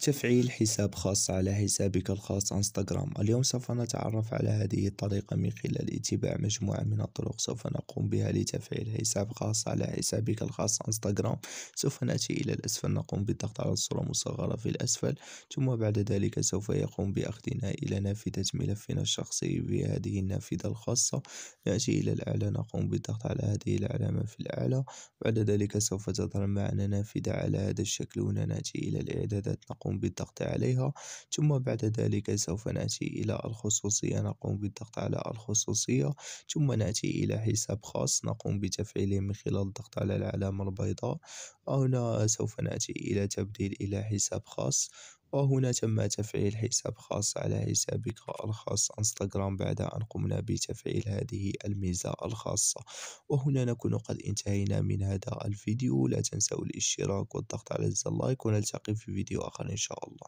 تفعيل حساب خاص على حسابك الخاص انستغرام اليوم سوف نتعرف على هذه الطريقة من خلال اتباع مجموعة من الطرق سوف نقوم بها لتفعيل حساب خاص على حسابك الخاص انستغرام سوف نأتي إلى الأسفل نقوم بالضغط على الصورة المصغرة في الأسفل ثم بعد ذلك سوف يقوم بأخذنا إلى نافذة ملفنا الشخصي بهذه النافذة الخاصة نأتي إلى الأعلى نقوم بالضغط على هذه العلامة في الأعلى بعد ذلك سوف تظهر معنا نافذة على هذا الشكل هنا نأتي إلى الإعدادات نقوم نقوم بالضغط عليها ثم بعد ذلك سوف نأتي إلى الخصوصية نقوم بالضغط على الخصوصية ثم نأتي إلى حساب خاص نقوم بتفعيله من خلال الضغط على العلامة البيضاء هنا سوف نأتي إلى تبديل إلى حساب خاص وهنا تم تفعيل حساب خاص على حسابك الخاص انستغرام بعد أن قمنا بتفعيل هذه الميزة الخاصة وهنا نكون قد انتهينا من هذا الفيديو لا تنسوا الاشتراك والضغط على زر اللايك ونلتقي في فيديو آخر إن شاء الله